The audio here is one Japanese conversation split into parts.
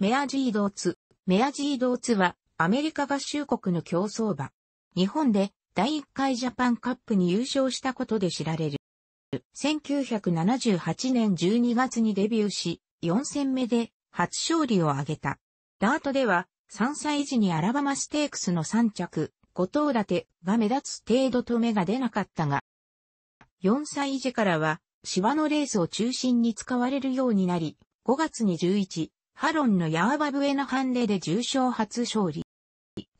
メアジードーツ。メアジードーツは、アメリカ合衆国の競争馬。日本で、第1回ジャパンカップに優勝したことで知られる。1978年12月にデビューし、4戦目で初勝利を挙げた。ダートでは、3歳時にアラバマステークスの3着、五頭立てが目立つ程度と目が出なかったが、4歳時からは、芝のレースを中心に使われるようになり、5月に11、ハロンのヤーバブエナハンデで重賞初勝利。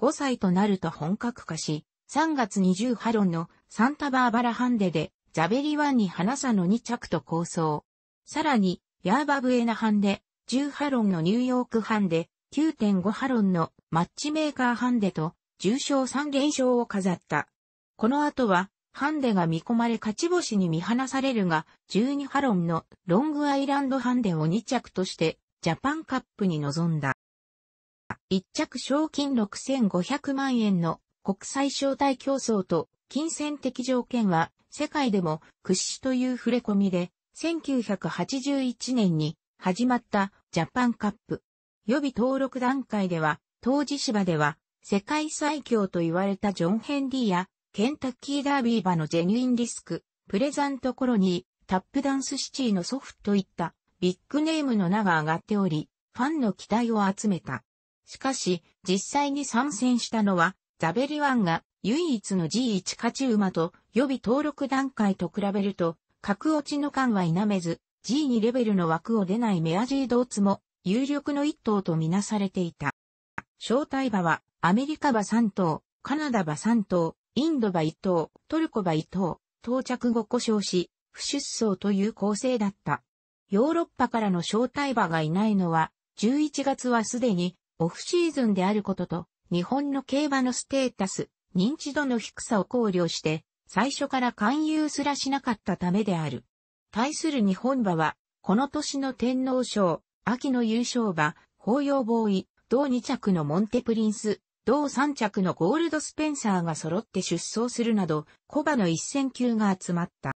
5歳となると本格化し、3月20ハロンのサンタバーバラハンデでザベリワンに花さの2着と構想。さらに、ヤーバブエナハンデ、10ハロンのニューヨークハンデ、9.5ハロンのマッチメーカーハンデと重賞3連勝を飾った。この後は、ハンデが見込まれ勝ち星に見放されるが、12ハロンのロングアイランドハンデを2着としてジャパンカップに臨んだ。一着賞金6500万円の国際招待競争と金銭的条件は世界でも屈指という触れ込みで、1981年に始まったジャパンカップ。予備登録段階では、当時芝では世界最強と言われたジョン・ヘンリーやケンタッキーダービー場のジェニュインリスク、プレザントコロニー、タップダンスシティのソフトといったビッグネームの名が上がっており、ファンの期待を集めた。しかし、実際に参戦したのは、ザベリワンが唯一の G1 勝ち馬と予備登録段階と比べると、格落ちの感は否めず、G2 レベルの枠を出ないメアジードーツも有力の一頭とみなされていた。招待馬はアメリカ馬3頭、カナダ馬3頭、インド馬1頭、トルコ馬1頭、到着後故障し、不出走という構成だった。ヨーロッパからの招待馬がいないのは、11月はすでにオフシーズンであることと、日本の競馬のステータス、認知度の低さを考慮して、最初から勧誘すらしなかったためである。対する日本馬は、この年の天皇賞、秋の優勝馬、法要ボーイ、同2着のモンテプリンス、同3着のゴールドスペンサーが揃って出走するなど、小馬の一戦級が集まった。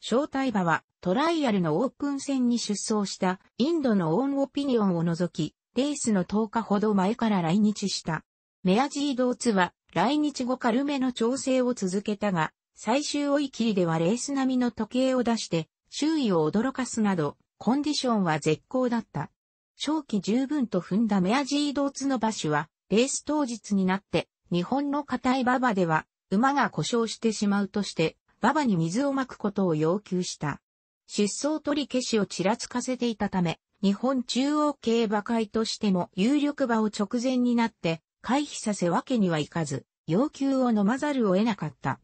招待馬はトライアルのオープン戦に出走したインドのオンオピニオンを除き、レースの10日ほど前から来日した。メアジードーツは来日後軽めの調整を続けたが、最終追い切りではレース並みの時計を出して、周囲を驚かすなど、コンディションは絶好だった。正気十分と踏んだメアジードーツの馬種は、レース当日になって、日本の硬い馬場では、馬が故障してしまうとして、馬場に水をまくことを要求した。出走取り消しをちらつかせていたため、日本中央競馬会としても有力馬を直前になって回避させわけにはいかず、要求を飲まざるを得なかった。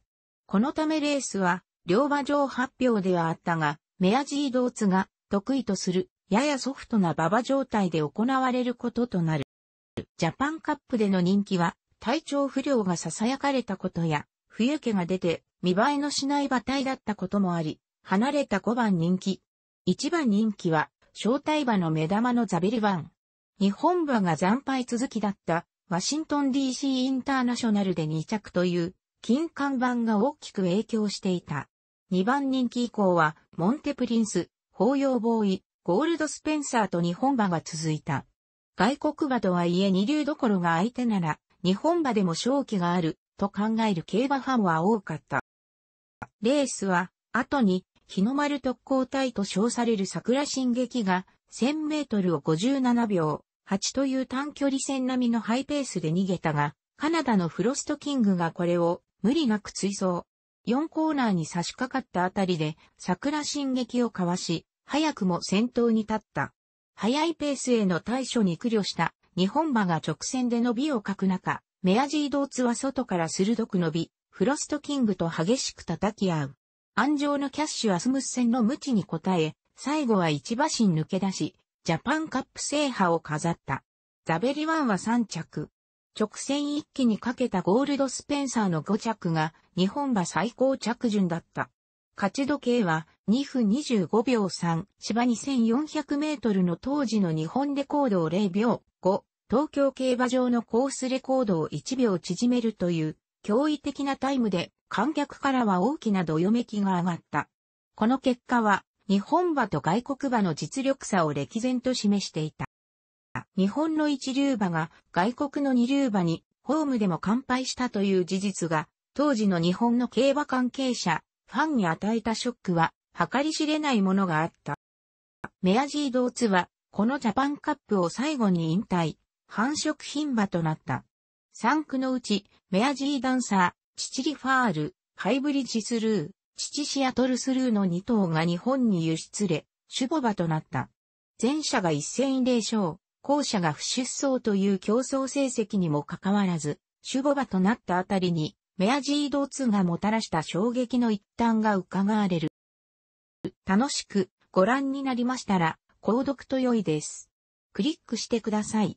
このためレースは、両馬上発表ではあったが、メアジードーツが得意とする、ややソフトな馬場状態で行われることとなる。ジャパンカップでの人気は、体調不良が囁かれたことや、冬毛が出て、見栄えのしない馬体だったこともあり、離れた5番人気。1番人気は、招待馬の目玉のザビルワン。日本馬が惨敗続きだった、ワシントン DC インターナショナルで2着という、金看板が大きく影響していた。2番人気以降は、モンテプリンス、法要ボーイ、ゴールドスペンサーと日本馬が続いた。外国馬とはいえ二流どころが相手なら、日本馬でも勝機がある、と考える競馬ファンは多かった。レースは、後に、日の丸特攻隊と称される桜進撃が、1000メートルを57秒、8という短距離戦並みのハイペースで逃げたが、カナダのフロストキングがこれを無理なく追走。4コーナーに差し掛かったあたりで桜進撃をかわし、早くも先頭に立った。早いペースへの対処に苦慮した日本馬が直線で伸びをかく中、メアジードーツは外から鋭く伸び、フロストキングと激しく叩き合う。安城のキャッシュ・はスムス戦の無知に応え、最後は一馬身抜け出し、ジャパンカップ制覇を飾った。ザベリワンは3着。直線一気にかけたゴールドスペンサーの5着が日本馬最高着順だった。勝ち時計は2分25秒3、芝2400メートルの当時の日本レコードを0秒5東京競馬場のコースレコードを1秒縮めるという驚異的なタイムで観客からは大きなどよめきが上がった。この結果は日本馬と外国馬の実力差を歴然と示していた。日本の一流馬が外国の二流馬にホームでも完敗したという事実が当時の日本の競馬関係者、ファンに与えたショックは計り知れないものがあった。メアジードーツはこのジャパンカップを最後に引退。繁殖牝馬となった。3区のうち、メアジーダンサー、チチリファール、ハイブリッジスルー、チチシアトルスルーの2頭が日本に輸出れ、主母馬となった。前者が一戦0勝、後者が不出走という競争成績にもかかわらず、主母馬となったあたりに、メアジード2がもたらした衝撃の一端が伺われる。楽しくご覧になりましたら、購読と良いです。クリックしてください。